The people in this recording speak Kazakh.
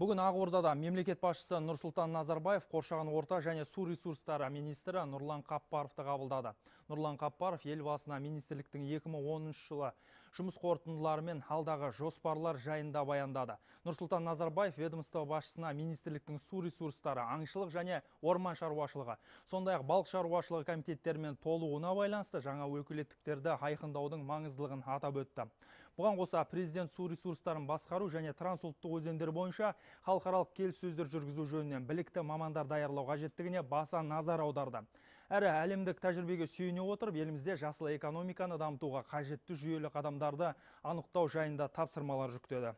Бүгін Ақордада мемлекет басшысы Нұрсұлтан Назарбаев қоршаған орта және су ресурстары министрі Нұрлан Қаппаровты қабылдады. Нұрлан Қаппаров елбасына министрліктің 2010 жылы жұмыс қорытындылары мен алдағы жоспарлар жайында баяндады. Нұрсұлтан Назарбаев ведомство басшысына министрліктің су ресурстары, аңшылық және орман шаруашылығы, сондай-ақ балық шаруашылығы комитеттерімен толуына байланысты жаңа өкілеттіктерді айқындаудың маңыздылығын атап өтті. Бұған қоса президент су ресурстарын басқару және трансұлттық өзендер бойынша халықаралық келіссөздер жүргізу жөнінен білікті мамандар даярлау қажеттігіне баса назар аударды әрі әлемдік тәжірибеге сүйене отырып елімізде жасыл экономиканы дамытуға қажетті жүйелі қадамдарды анықтау жайында тапсырмалар жүктеді